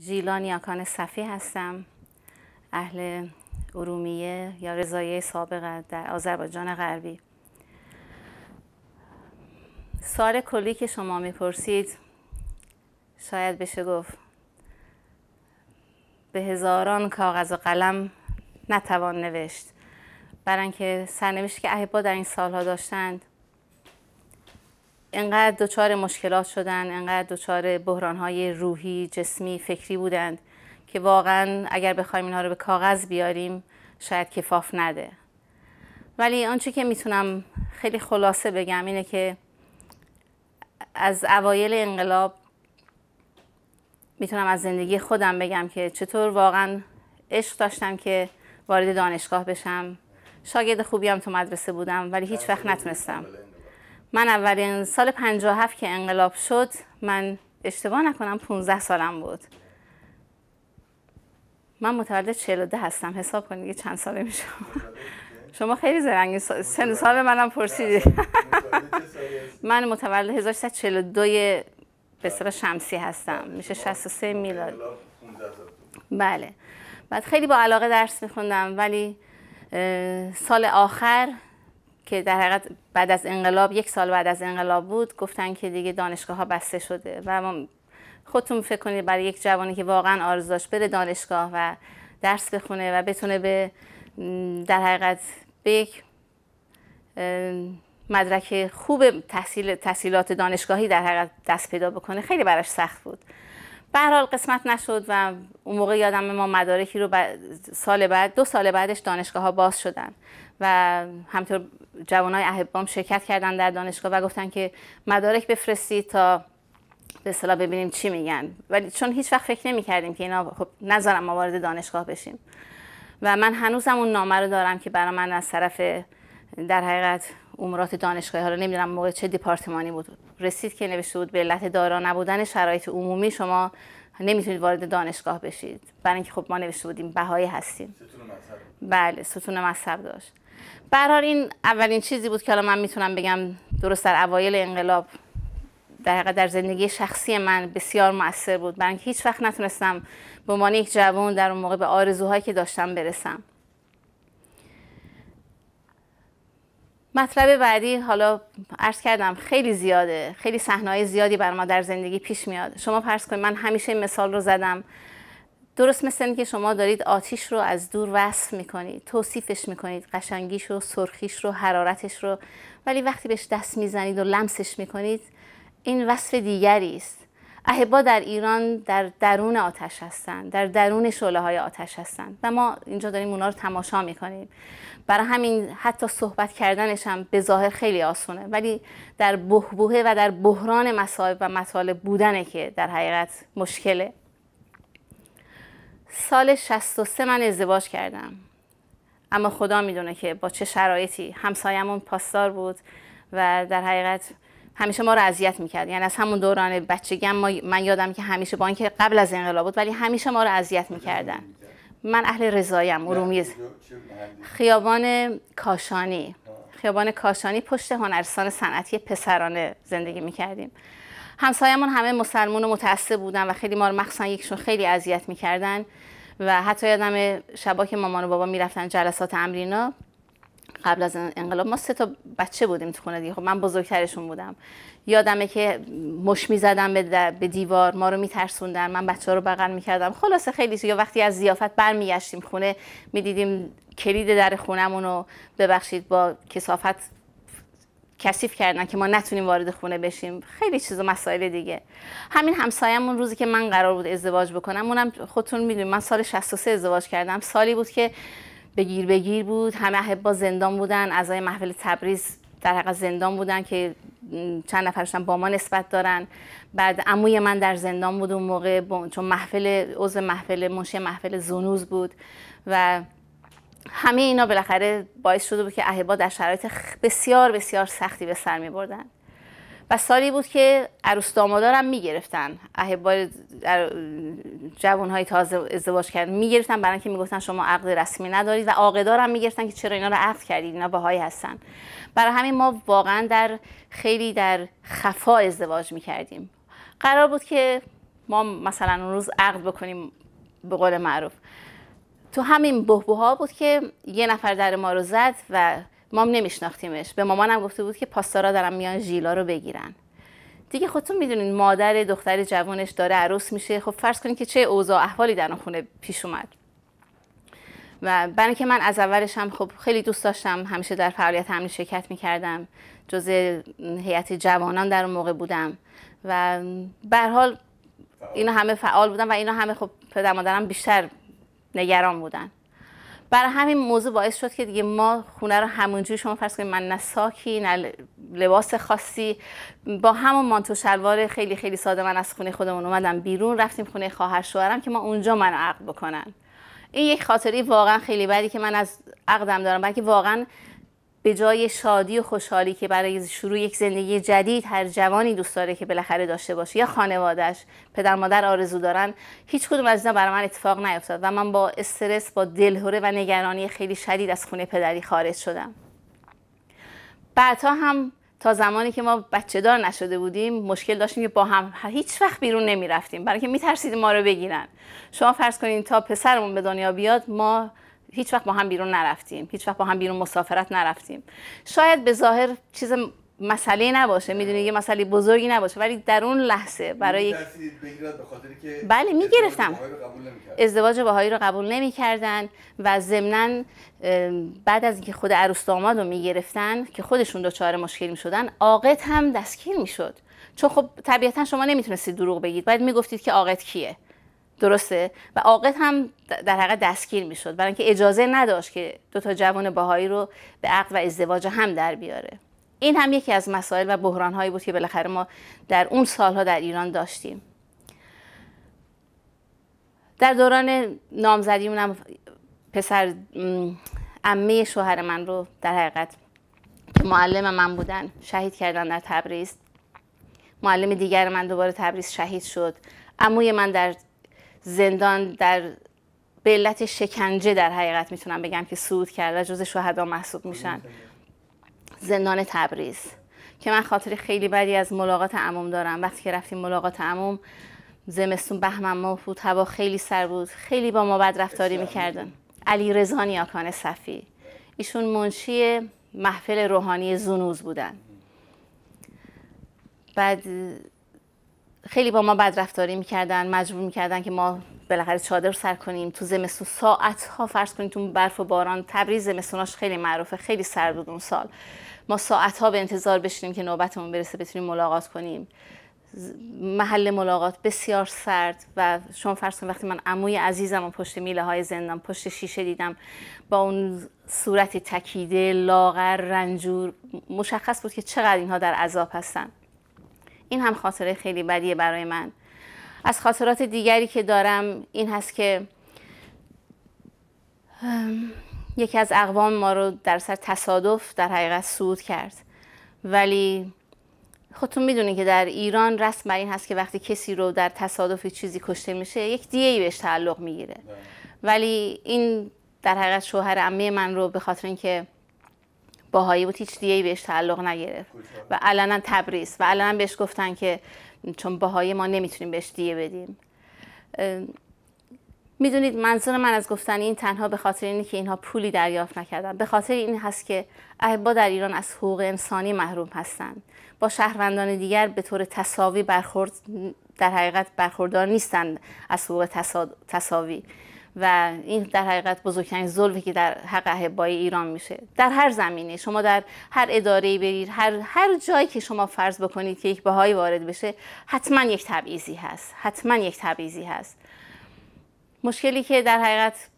ژیلا نیاکان صفی هستم اهل ارومیه یا رضایه سابق در آذربایجان غربی سال کلی که شما میپرسید شاید بشه گفت به هزاران کاغذ و قلم نتوان نوشت برای اینکه سرنوشتی که احبا در این سالها داشتند انقدر دچار مشکلات شدن انقدر دچار های روحی جسمی فکری بودند که واقعا اگر بخوایم اینها رو به کاغذ بیاریم شاید کفاف نده ولی آنچه که میتونم خیلی خلاصه بگم اینه که از اوایل انقلاب میتونم از زندگی خودم بگم که چطور واقعا عشق داشتم که وارد دانشگاه بشم شاگرد خوبی هم تو مدرسه بودم ولی هیچ وقت نتونستم من اولین سال 57 که انقلاب شد من اشتباه نکنم 15 سالم بود من متولد 42 هستم حساب کنید چند ساله میشم شما خیلی زرنگی سن سال, منم پرسیدید من متولد 1342 به شمسی هستم میشه 63 خب، میلاد بله بعد خیلی با علاقه درس میخوندم ولی سال آخر که در حقیقت بعد از انقلاب یک سال بعد از انقلاب بود گفتن که دیگه دانشگاه ها بسته شده و ما خودتون فکر کنید برای یک جوانی که واقعا آرزو داشت بره دانشگاه و درس بخونه و بتونه به در حقیقت به یک مدرک خوب تحصیل تحصیلات دانشگاهی در حقیقت دست پیدا بکنه خیلی براش سخت بود به قسمت نشد و اون موقع یادم ما مدارکی رو سال بعد دو سال بعدش دانشگاه ها باز شدن و همطور جوانای احبام شرکت کردن در دانشگاه و گفتن که مدارک بفرستید تا به اصطلاح ببینیم چی میگن ولی چون هیچ وقت فکر نمی کردیم که اینا خب ما وارد دانشگاه بشیم و من هنوزم اون نامه رو دارم که برای من از طرف در حقیقت امورات دانشگاهی حالا نمیدونم موقع چه دپارتمانی بود رسید که نوشته بود به علت دارا نبودن شرایط عمومی شما نمیتونید وارد دانشگاه بشید برای اینکه خب ما نوشته بودیم بهایی هستیم ستون مذهب بله ستون مذهب داشت به این اولین چیزی بود که حالا من میتونم بگم درست در اوایل انقلاب در در زندگی شخصی من بسیار موثر بود برای هیچ وقت نتونستم به عنوان یک جوان در اون موقع به آرزوهایی که داشتم برسم مطلب بعدی حالا عرض کردم خیلی زیاده خیلی صحنه‌های زیادی بر ما در زندگی پیش میاد شما فرض کنید من همیشه این مثال رو زدم درست مثل اینکه شما دارید آتیش رو از دور وصف میکنید توصیفش میکنید قشنگیش رو سرخیش رو حرارتش رو ولی وقتی بهش دست میزنید و لمسش میکنید این وصف دیگری است احبا در ایران در درون آتش هستند در درون شعله های آتش هستند و ما اینجا داریم اونا رو تماشا میکنیم برای همین حتی صحبت کردنش هم به ظاهر خیلی آسونه ولی در بهبوهه و در بحران مصائب و مطالب بودنه که در حقیقت مشکله سال 63 من ازدواج کردم اما خدا میدونه که با چه شرایطی همسایمون پاسدار بود و در حقیقت همیشه ما رو اذیت میکرد یعنی از همون دوران بچگی ما من یادم که همیشه با اینکه قبل از انقلاب بود ولی همیشه ما رو اذیت میکردن من اهل رضایم ارومیز خیابان کاشانی خیابان کاشانی پشت هنرستان صنعتی پسرانه زندگی میکردیم همسایمون همه مسلمون و متعصب بودن و خیلی ما رو مخصوصا یکشون خیلی اذیت میکردن و حتی یادم شبا که مامان و بابا میرفتن جلسات امرینا قبل از انقلاب ما سه تا بچه بودیم تو خونه دیگه خب من بزرگترشون بودم یادمه که مش می به, به دیوار ما رو میترسوندن من بچه رو بغل می‌کردم. خلاصه خیلی یا وقتی از زیافت برمیگشتیم خونه می‌دیدیم کلید در خونمون رو ببخشید با کسافت کثیف کردن که ما نتونیم وارد خونه بشیم خیلی چیز و مسائل دیگه همین همسایه‌مون روزی که من قرار بود ازدواج بکنم اونم خودتون میدونید من سال 63 ازدواج کردم سالی بود که بگیر بگیر بود همه احبا زندان بودن اعضای محفل تبریز در حق زندان بودن که چند نفرشون با ما نسبت دارن بعد عموی من در زندان بود اون موقع چون محفل عضو محفل منشی محفل زنوز بود و همه اینا بالاخره باعث شده بود که احبا در شرایط بسیار بسیار سختی به سر می بردن. و سالی بود که عروس دامادارم میگرفتن احبار جوانهای تازه ازدواج کرد میگرفتن برای اینکه میگفتن شما عقد رسمی ندارید و عاقدارم میگرفتن که چرا اینا رو عقد کردید اینا باهایی هستن برای همین ما واقعا در خیلی در خفا ازدواج میکردیم قرار بود که ما مثلا اون روز عقد بکنیم به قول معروف تو همین بهبوها بود که یه نفر در ما رو زد و مام نمیشناختیمش به مامانم گفته بود که پاسدارا دارن میان ژیلا رو بگیرن دیگه خودتون میدونین مادر دختر جوانش داره عروس میشه خب فرض کنید که چه اوضاع احوالی در اون خونه پیش اومد و برای که من از اولش هم خب خیلی دوست داشتم همیشه در فعالیت همین شرکت میکردم جز هیئت جوانان در اون موقع بودم و به حال اینا همه فعال بودن و اینا همه خب پدر مادرم بیشتر نگران بودن برای همین موضوع باعث شد که دیگه ما خونه رو همونجوری شما فرض کنید من نه نه لباس خاصی با همون مانتو شلوار خیلی خیلی ساده من از خونه خودمون اومدم بیرون رفتیم خونه خواهر شوهرم که ما اونجا من عقد بکنن این یک خاطری واقعا خیلی بدی که من از عقدم دارم بلکه واقعا به جای شادی و خوشحالی که برای شروع یک زندگی جدید هر جوانی دوست داره که بالاخره داشته باشه یا خانوادهش پدر مادر آرزو دارن هیچ کدوم از اینا برای من اتفاق نیفتاد و من با استرس با دلهوره و نگرانی خیلی شدید از خونه پدری خارج شدم بعدها هم تا زمانی که ما بچه دار نشده بودیم مشکل داشتیم که با هم هیچ وقت بیرون نمی رفتیم برای که می ما رو بگیرن شما فرض کنین تا پسرمون به دنیا بیاد ما هیچ وقت با هم بیرون نرفتیم هیچ وقت با هم بیرون مسافرت نرفتیم شاید به ظاهر چیز مسئله نباشه میدونی یه مسئله بزرگی نباشه ولی در اون لحظه برای یک که بله میگرفتم ازدواج باهایی رو قبول نمیکردن و ضمنا بعد از اینکه خود عروس داماد رو میگرفتن که خودشون دچار مشکل میشدن عاقد هم دستگیر میشد چون خب طبیعتا شما نمیتونستید دروغ بگید باید میگفتید که عاقد کیه درسته و عاقد هم در حقیقت دستگیر میشد برای اینکه اجازه نداشت که دو تا جوان باهایی رو به عقد و ازدواج هم در بیاره این هم یکی از مسائل و بحران هایی بود که بالاخره ما در اون سالها در ایران داشتیم در دوران نامزدی هم پسر عمه شوهر من رو در حقیقت که معلم من بودن شهید کردن در تبریز معلم دیگر من دوباره تبریز شهید شد عموی من در زندان در به علت شکنجه در حقیقت میتونم بگم که سود کرده و جز شهدا محسوب خب، میشن زندان تبریز که من خاطر خیلی بدی از ملاقات عموم دارم وقتی که رفتیم ملاقات عموم زمستون بهمن ماه بود هوا خیلی سر بود خیلی با ما بد رفتاری میکردن علی رضا نیاکان صفی ایشون منشی محفل روحانی زنوز بودن بعد خیلی با ما بد رفتاری میکردن مجبور میکردن که ما بالاخره چادر سر کنیم تو زمستون ساعت ها فرض کنیم تو برف و باران تبریز زمستوناش خیلی معروفه خیلی سرد بود اون سال ما ساعت ها به انتظار بشینیم که نوبتمون برسه بتونیم ملاقات کنیم محل ملاقات بسیار سرد و شما فرض کنید وقتی من عموی عزیزم و پشت میله های زندان پشت شیشه دیدم با اون صورت تکیده لاغر رنجور مشخص بود که چقدر اینها در عذاب هستند این هم خاطره خیلی بدیه برای من از خاطرات دیگری که دارم این هست که یکی از اقوام ما رو در سر تصادف در حقیقت سود کرد ولی خودتون میدونید که در ایران رسم بر این هست که وقتی کسی رو در تصادف چیزی کشته میشه یک دیه ای بهش تعلق میگیره بله. ولی این در حقیقت شوهر عمه من رو به خاطر اینکه باهایی بود هیچ دیگه بهش تعلق نگرفت و علنا تبریز و الان بهش گفتن که چون باهایی ما نمیتونیم بهش دیه بدیم میدونید منظور من از گفتن این تنها به خاطر اینه که اینها پولی دریافت نکردن به خاطر این هست که احبا در ایران از حقوق انسانی محروم هستند با شهروندان دیگر به طور تصاوی برخورد در حقیقت برخوردار نیستند از حقوق تصاوی و این در حقیقت بزرگترین ظلمی که در حق احبای ایران میشه در هر زمینه شما در هر اداره برید هر هر جایی که شما فرض بکنید که یک بهایی وارد بشه حتما یک تبعیضی هست حتما یک تبعیضی هست مشکلی که در حقیقت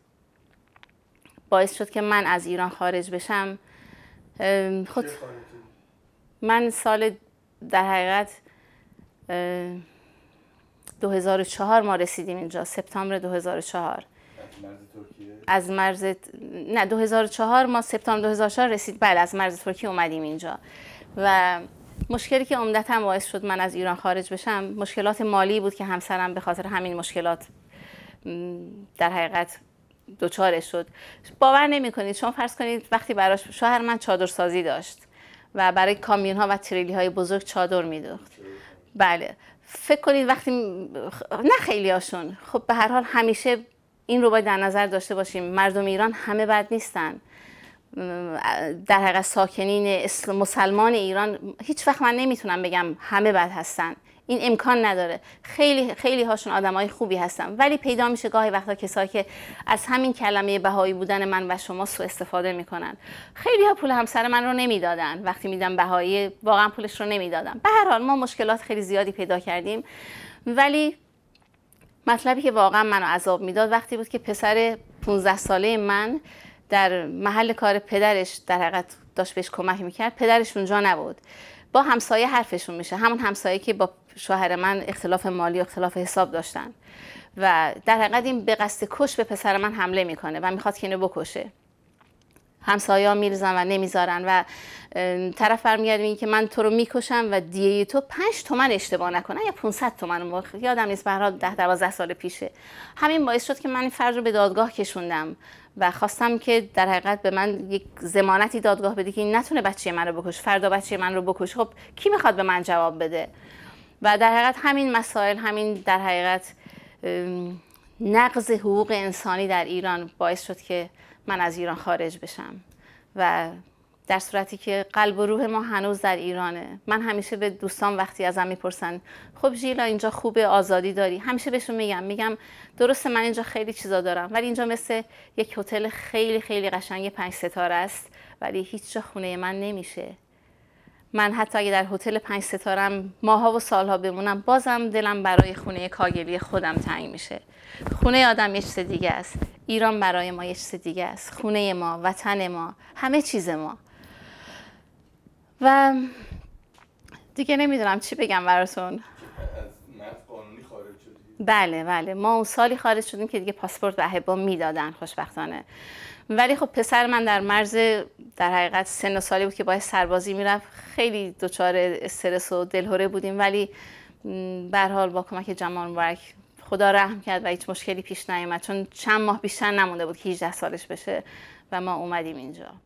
باعث شد که من از ایران خارج بشم خود من سال در حقیقت 2004 ما رسیدیم اینجا سپتامبر 2004 از مرز نه 2004 ما سپتامبر 2004 رسید بله از مرز ترکیه اومدیم اینجا و مشکلی که عمدتا باعث شد من از ایران خارج بشم مشکلات مالی بود که همسرم به خاطر همین مشکلات در حقیقت دوچاره شد باور نمی کنید شما فرض کنید وقتی براش شوهر من چادر سازی داشت و برای کامیون ها و تریلی های بزرگ چادر میدوخت بله فکر کنید وقتی نه خیلی هاشون خب به هر حال همیشه این رو باید در نظر داشته باشیم مردم ایران همه بد نیستن در حقیقت ساکنین مسلمان ایران هیچ وقت من نمیتونم بگم همه بد هستن این امکان نداره خیلی خیلی هاشون های خوبی هستن ولی پیدا میشه گاهی وقتا کسایی که از همین کلمه بهایی بودن من و شما سو استفاده میکنن خیلی ها پول همسر من رو نمیدادن وقتی میدم بهایی واقعا پولش رو نمیدادم به هر حال ما مشکلات خیلی زیادی پیدا کردیم ولی مطلبی که واقعا منو عذاب میداد وقتی بود که پسر 15 ساله من در محل کار پدرش در حقیقت داشت بهش کمک میکرد پدرش اونجا نبود با همسایه حرفشون میشه همون همسایه که با شوهر من اختلاف مالی و اختلاف حساب داشتن و در حقیقت این به قصد کش به پسر من حمله میکنه و میخواد که اینو بکشه همسایه ها میرزن و نمیذارن و طرف برمیگرده میگه که من تو رو میکشم و دیه تو پنج تومن اشتباه نکنه یا 500 تومن یادم نیست ده ده 12 سال پیشه همین باعث شد که من این فرد رو به دادگاه کشوندم و خواستم که در حقیقت به من یک ضمانتی دادگاه بده که این نتونه بچه من رو بکش فردا بچه من رو بکش خب کی میخواد به من جواب بده و در حقیقت همین مسائل همین در حقیقت نقض حقوق انسانی در ایران باعث شد که من از ایران خارج بشم و در صورتی که قلب و روح ما هنوز در ایرانه من همیشه به دوستان وقتی ازم میپرسن خب ژیلا اینجا خوبه آزادی داری همیشه بهشون میگم میگم درسته من اینجا خیلی چیزا دارم ولی اینجا مثل یک هتل خیلی خیلی قشنگ پنج ستاره است ولی هیچ جا خونه من نمیشه من حتی اگه در هتل پنج ستارم ماها و سالها بمونم بازم دلم برای خونه کاگلی خودم تنگ میشه خونه آدم یه چیز دیگه است ایران برای ما یه چیز دیگه است خونه ما وطن ما همه چیز ما و دیگه نمیدونم چی بگم براتون بله بله ما اون سالی خارج شدیم که دیگه پاسپورت به احبا میدادن خوشبختانه ولی خب پسر من در مرز در حقیقت سن و سالی بود که باید سربازی میرفت خیلی دچار استرس و دلهوره بودیم ولی به حال با کمک جمال مبارک خدا رحم کرد و هیچ مشکلی پیش نیامد چون چند ماه بیشتر نمونده بود که 18 سالش بشه و ما اومدیم اینجا